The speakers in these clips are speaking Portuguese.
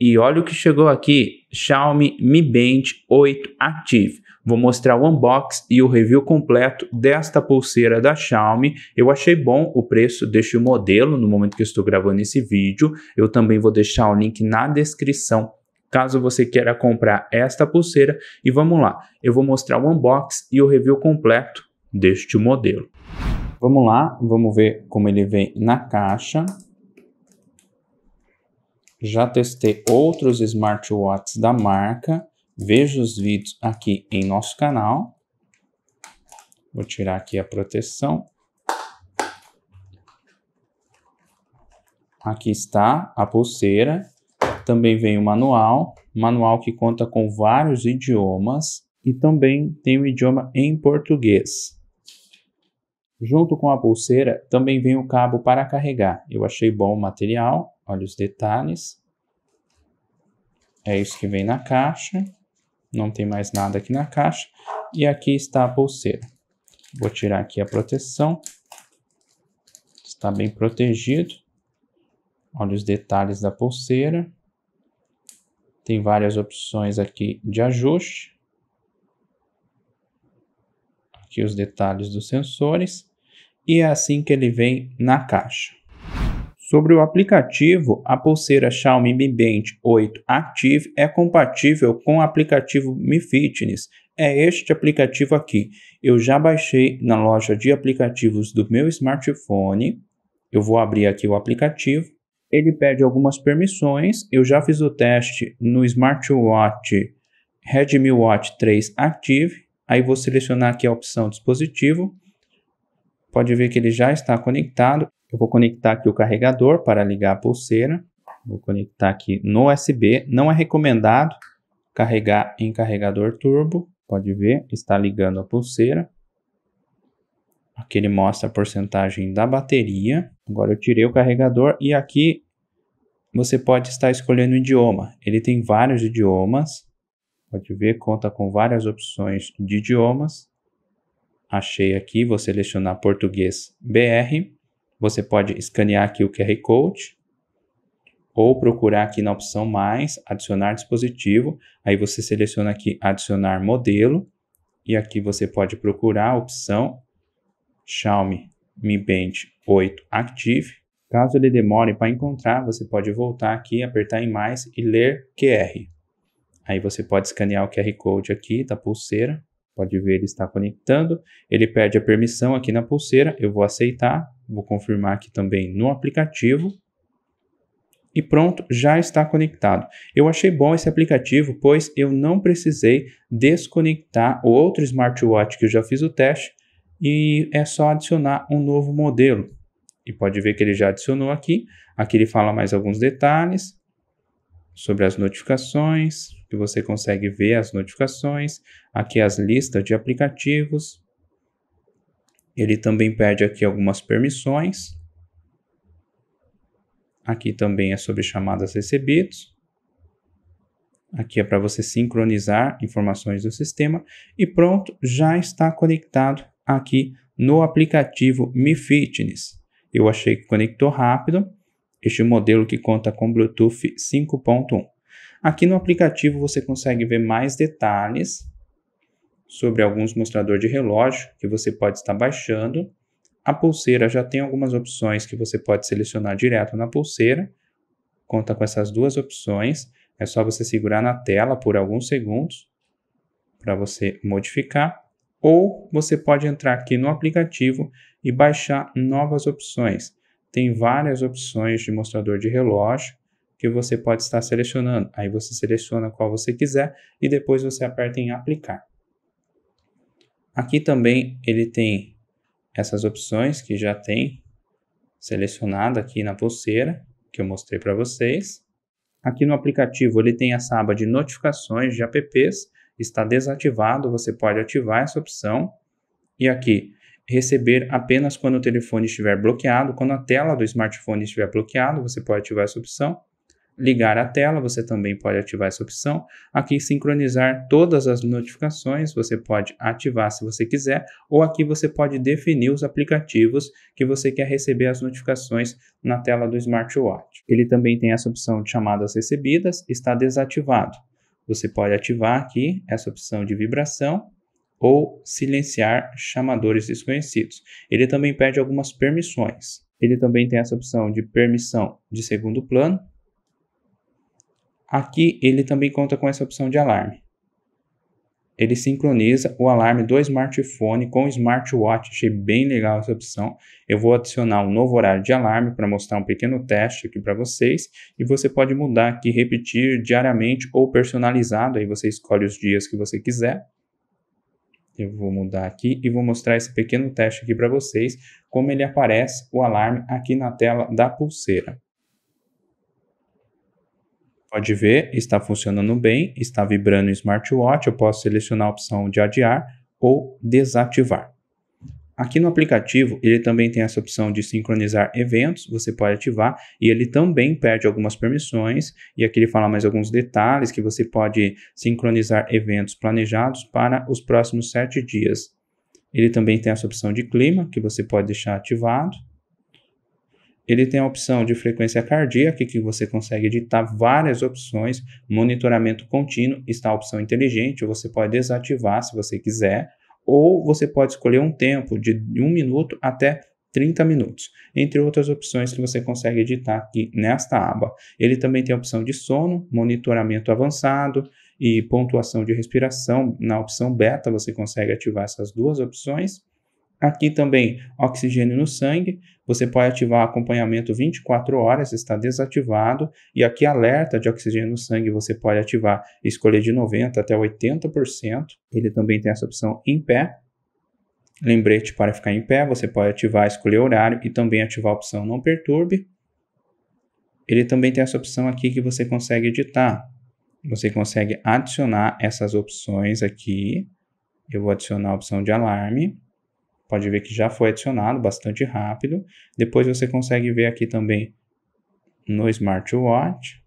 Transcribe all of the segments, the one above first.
E olha o que chegou aqui, Xiaomi Mi Band 8 Active. Vou mostrar o unbox e o review completo desta pulseira da Xiaomi. Eu achei bom o preço deste modelo no momento que estou gravando esse vídeo. Eu também vou deixar o link na descrição caso você queira comprar esta pulseira. E vamos lá, eu vou mostrar o unbox e o review completo deste modelo. Vamos lá, vamos ver como ele vem na caixa. Já testei outros smartwatches da marca. Veja os vídeos aqui em nosso canal. Vou tirar aqui a proteção. Aqui está a pulseira. Também vem o manual, manual que conta com vários idiomas e também tem o um idioma em português. Junto com a pulseira também vem o cabo para carregar. Eu achei bom o material Olha os detalhes. É isso que vem na caixa. Não tem mais nada aqui na caixa. E aqui está a pulseira. Vou tirar aqui a proteção. Está bem protegido. Olha os detalhes da pulseira. Tem várias opções aqui de ajuste. Aqui os detalhes dos sensores. E é assim que ele vem na caixa. Sobre o aplicativo, a pulseira Xiaomi Mi Band 8 Active é compatível com o aplicativo Mi Fitness. É este aplicativo aqui. Eu já baixei na loja de aplicativos do meu smartphone. Eu vou abrir aqui o aplicativo. Ele pede algumas permissões. Eu já fiz o teste no smartwatch Redmi Watch 3 Active. Aí vou selecionar aqui a opção dispositivo. Pode ver que ele já está conectado eu vou conectar aqui o carregador para ligar a pulseira. Vou conectar aqui no USB. Não é recomendado carregar em carregador turbo. Pode ver, está ligando a pulseira. Aqui ele mostra a porcentagem da bateria. Agora eu tirei o carregador e aqui você pode estar escolhendo o idioma. Ele tem vários idiomas. Pode ver, conta com várias opções de idiomas. Achei aqui, vou selecionar português BR. Você pode escanear aqui o QR Code ou procurar aqui na opção mais, adicionar dispositivo, aí você seleciona aqui adicionar modelo e aqui você pode procurar a opção Xiaomi Mi Band 8 Active. Caso ele demore para encontrar, você pode voltar aqui, apertar em mais e ler QR. Aí você pode escanear o QR Code aqui da pulseira Pode ver, ele está conectando. Ele pede a permissão aqui na pulseira. Eu vou aceitar. Vou confirmar aqui também no aplicativo. E pronto, já está conectado. Eu achei bom esse aplicativo, pois eu não precisei desconectar o outro smartwatch que eu já fiz o teste e é só adicionar um novo modelo. E pode ver que ele já adicionou aqui. Aqui ele fala mais alguns detalhes sobre as notificações, que você consegue ver as notificações, aqui as listas de aplicativos. Ele também pede aqui algumas permissões. Aqui também é sobre chamadas recebidas. Aqui é para você sincronizar informações do sistema e pronto, já está conectado aqui no aplicativo Mi Fitness. Eu achei que conectou rápido este modelo que conta com Bluetooth 5.1. Aqui no aplicativo você consegue ver mais detalhes sobre alguns mostradores de relógio que você pode estar baixando. A pulseira já tem algumas opções que você pode selecionar direto na pulseira. Conta com essas duas opções. É só você segurar na tela por alguns segundos para você modificar. Ou você pode entrar aqui no aplicativo e baixar novas opções. Tem várias opções de mostrador de relógio que você pode estar selecionando. Aí você seleciona qual você quiser e depois você aperta em aplicar. Aqui também ele tem essas opções que já tem selecionada aqui na pulseira que eu mostrei para vocês. Aqui no aplicativo ele tem essa aba de notificações de apps, está desativado, você pode ativar essa opção. E aqui, receber apenas quando o telefone estiver bloqueado, quando a tela do smartphone estiver bloqueado, você pode ativar essa opção ligar a tela, você também pode ativar essa opção. Aqui, sincronizar todas as notificações, você pode ativar se você quiser, ou aqui você pode definir os aplicativos que você quer receber as notificações na tela do smartwatch. Ele também tem essa opção de chamadas recebidas, está desativado. Você pode ativar aqui essa opção de vibração ou silenciar chamadores desconhecidos. Ele também pede algumas permissões. Ele também tem essa opção de permissão de segundo plano, Aqui ele também conta com essa opção de alarme. Ele sincroniza o alarme do smartphone com o smartwatch, achei bem legal essa opção. Eu vou adicionar um novo horário de alarme para mostrar um pequeno teste aqui para vocês e você pode mudar aqui, repetir diariamente ou personalizado, aí você escolhe os dias que você quiser. Eu vou mudar aqui e vou mostrar esse pequeno teste aqui para vocês, como ele aparece o alarme aqui na tela da pulseira pode ver, está funcionando bem, está vibrando o smartwatch, eu posso selecionar a opção de adiar ou desativar. Aqui no aplicativo, ele também tem essa opção de sincronizar eventos, você pode ativar, e ele também pede algumas permissões, e aqui ele fala mais alguns detalhes que você pode sincronizar eventos planejados para os próximos sete dias. Ele também tem essa opção de clima, que você pode deixar ativado, ele tem a opção de frequência cardíaca, que você consegue editar várias opções, monitoramento contínuo, está a opção inteligente, você pode desativar se você quiser, ou você pode escolher um tempo de 1 minuto até 30 minutos, entre outras opções que você consegue editar aqui nesta aba. Ele também tem a opção de sono, monitoramento avançado e pontuação de respiração. Na opção beta, você consegue ativar essas duas opções Aqui também, oxigênio no sangue, você pode ativar acompanhamento 24 horas, está desativado, e aqui alerta de oxigênio no sangue você pode ativar e escolher de 90 até 80%. Ele também tem essa opção em pé. Lembrete para ficar em pé, você pode ativar, escolher horário e também ativar a opção não perturbe. Ele também tem essa opção aqui que você consegue editar. Você consegue adicionar essas opções aqui. Eu vou adicionar a opção de alarme Pode ver que já foi adicionado bastante rápido. Depois você consegue ver aqui também no smartwatch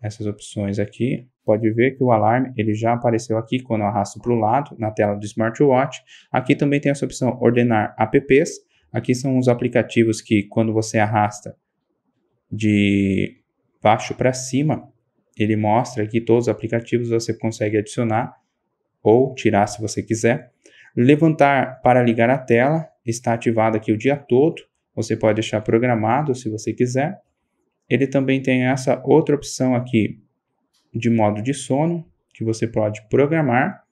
essas opções aqui. Pode ver que o alarme ele já apareceu aqui quando eu arrasto para o lado na tela do smartwatch. Aqui também tem essa opção ordenar apps. Aqui são os aplicativos que quando você arrasta de baixo para cima, ele mostra aqui todos os aplicativos você consegue adicionar ou tirar se você quiser. Levantar para ligar a tela está ativado aqui o dia todo. Você pode deixar programado se você quiser. Ele também tem essa outra opção aqui de modo de sono, que você pode programar.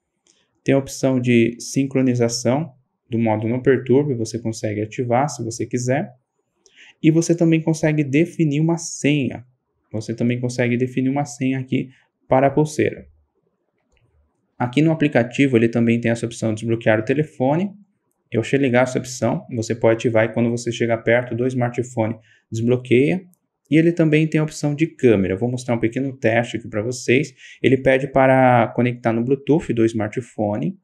Tem a opção de sincronização do modo não perturbe, você consegue ativar se você quiser. E você também consegue definir uma senha. Você também consegue definir uma senha aqui para a pulseira. Aqui no aplicativo ele também tem essa opção de desbloquear o telefone. Eu achei legal essa opção, você pode ativar e quando você chegar perto do smartphone desbloqueia. E ele também tem a opção de câmera. vou mostrar um pequeno teste aqui para vocês. Ele pede para conectar no Bluetooth do smartphone.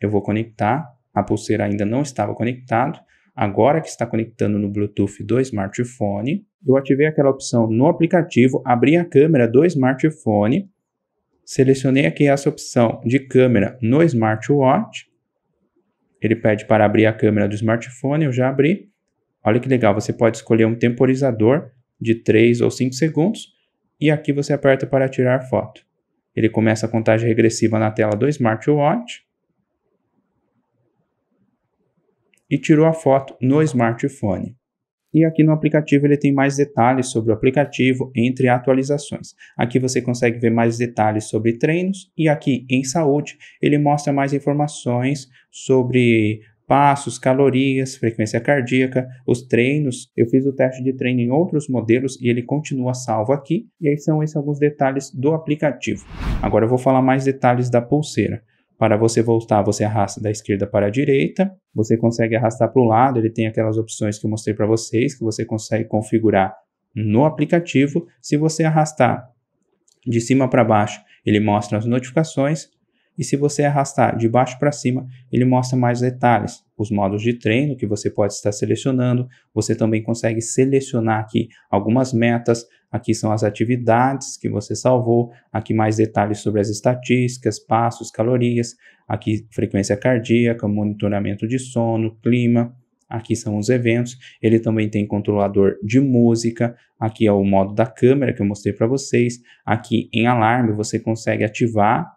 Eu vou conectar. A pulseira ainda não estava conectada. Agora que está conectando no Bluetooth do smartphone, eu ativei aquela opção no aplicativo, abri a câmera do smartphone Selecionei aqui essa opção de câmera no smartwatch. Ele pede para abrir a câmera do smartphone, eu já abri. Olha que legal, você pode escolher um temporizador de 3 ou 5 segundos e aqui você aperta para tirar foto. Ele começa a contagem regressiva na tela do smartwatch e tirou a foto no smartphone. E aqui no aplicativo ele tem mais detalhes sobre o aplicativo entre atualizações. Aqui você consegue ver mais detalhes sobre treinos e aqui em saúde ele mostra mais informações sobre passos, calorias, frequência cardíaca, os treinos. Eu fiz o teste de treino em outros modelos e ele continua salvo aqui. E aí são esses alguns detalhes do aplicativo. Agora eu vou falar mais detalhes da pulseira. Para você voltar, você arrasta da esquerda para a direita. Você consegue arrastar para o lado, ele tem aquelas opções que eu mostrei para vocês, que você consegue configurar no aplicativo. Se você arrastar de cima para baixo, ele mostra as notificações. E se você arrastar de baixo para cima, ele mostra mais detalhes, os modos de treino que você pode estar selecionando. Você também consegue selecionar aqui algumas metas, aqui são as atividades que você salvou, aqui mais detalhes sobre as estatísticas, passos, calorias, aqui frequência cardíaca, monitoramento de sono, clima, aqui são os eventos, ele também tem controlador de música, aqui é o modo da câmera que eu mostrei para vocês, aqui em alarme você consegue ativar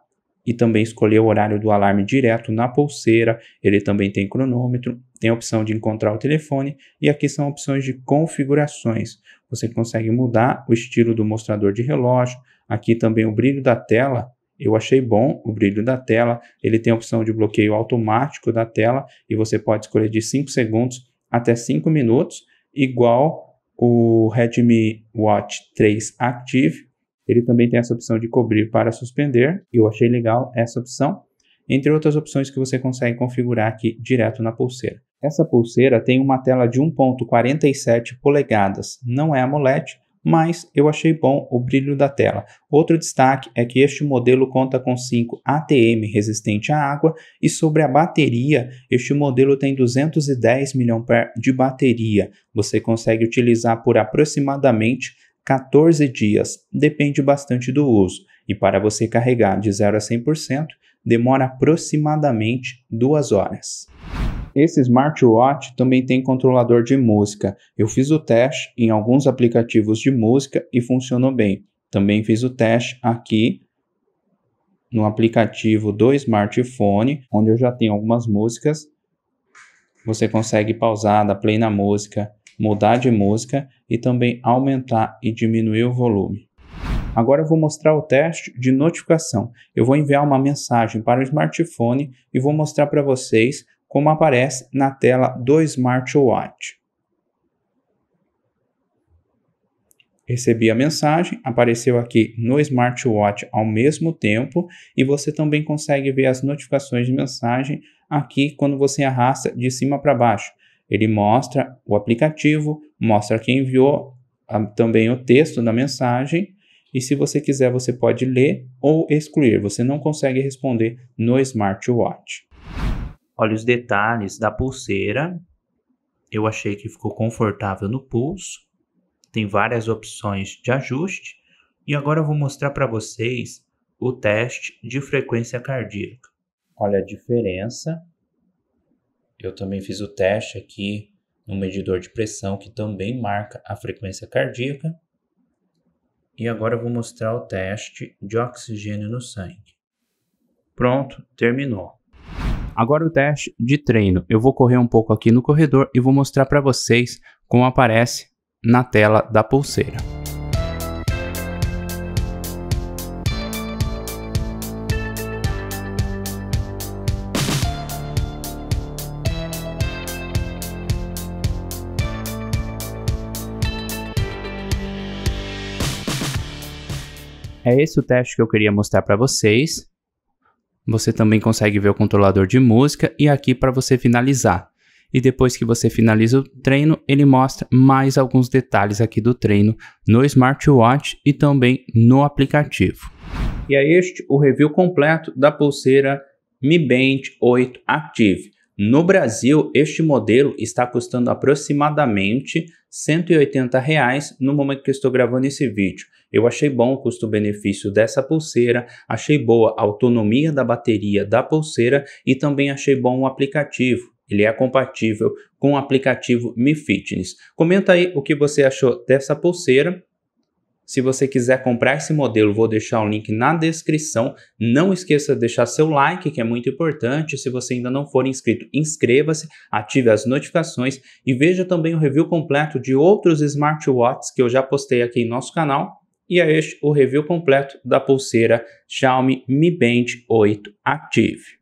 e também escolher o horário do alarme direto na pulseira. Ele também tem cronômetro, tem a opção de encontrar o telefone e aqui são opções de configurações. Você consegue mudar o estilo do mostrador de relógio, aqui também o brilho da tela. Eu achei bom o brilho da tela. Ele tem a opção de bloqueio automático da tela e você pode escolher de 5 segundos até 5 minutos, igual o Redmi Watch 3 Active ele também tem essa opção de cobrir para suspender. Eu achei legal essa opção, entre outras opções que você consegue configurar aqui direto na pulseira. Essa pulseira tem uma tela de 1.47 polegadas, não é AMOLED, mas eu achei bom o brilho da tela. Outro destaque é que este modelo conta com 5 ATM resistente à água e sobre a bateria, este modelo tem 210 mAh de bateria. Você consegue utilizar por aproximadamente 14 dias, depende bastante do uso, e para você carregar de 0 a 100%, demora aproximadamente 2 horas. Esse smartwatch também tem controlador de música. Eu fiz o teste em alguns aplicativos de música e funcionou bem. Também fiz o teste aqui no aplicativo do smartphone, onde eu já tenho algumas músicas. Você consegue pausar, dar play na música mudar de música e também aumentar e diminuir o volume. Agora eu vou mostrar o teste de notificação. Eu vou enviar uma mensagem para o smartphone e vou mostrar para vocês como aparece na tela do smartwatch. Recebi a mensagem, apareceu aqui no smartwatch ao mesmo tempo e você também consegue ver as notificações de mensagem aqui quando você arrasta de cima para baixo. Ele mostra o aplicativo, mostra quem enviou, a, também o texto da mensagem. E se você quiser, você pode ler ou excluir. Você não consegue responder no smartwatch. Olha os detalhes da pulseira. Eu achei que ficou confortável no pulso. Tem várias opções de ajuste. E agora eu vou mostrar para vocês o teste de frequência cardíaca. Olha a diferença eu também fiz o teste aqui no medidor de pressão que também marca a frequência cardíaca. E agora eu vou mostrar o teste de oxigênio no sangue. Pronto, terminou. Agora o teste de treino. Eu vou correr um pouco aqui no corredor e vou mostrar para vocês como aparece na tela da pulseira. É esse o teste que eu queria mostrar para vocês. Você também consegue ver o controlador de música e aqui para você finalizar. E depois que você finaliza o treino, ele mostra mais alguns detalhes aqui do treino no smartwatch e também no aplicativo. E é este o review completo da pulseira Mi Band 8 Active. No Brasil, este modelo está custando aproximadamente R$ 180 reais no momento que eu estou gravando esse vídeo. Eu achei bom o custo-benefício dessa pulseira, achei boa a autonomia da bateria da pulseira e também achei bom o aplicativo. Ele é compatível com o aplicativo Mi Fitness. Comenta aí o que você achou dessa pulseira. Se você quiser comprar esse modelo, vou deixar o link na descrição. Não esqueça de deixar seu like, que é muito importante. Se você ainda não for inscrito, inscreva-se, ative as notificações e veja também o review completo de outros smartwatches que eu já postei aqui em nosso canal e a é este o review completo da pulseira Xiaomi Mi Band 8 Active.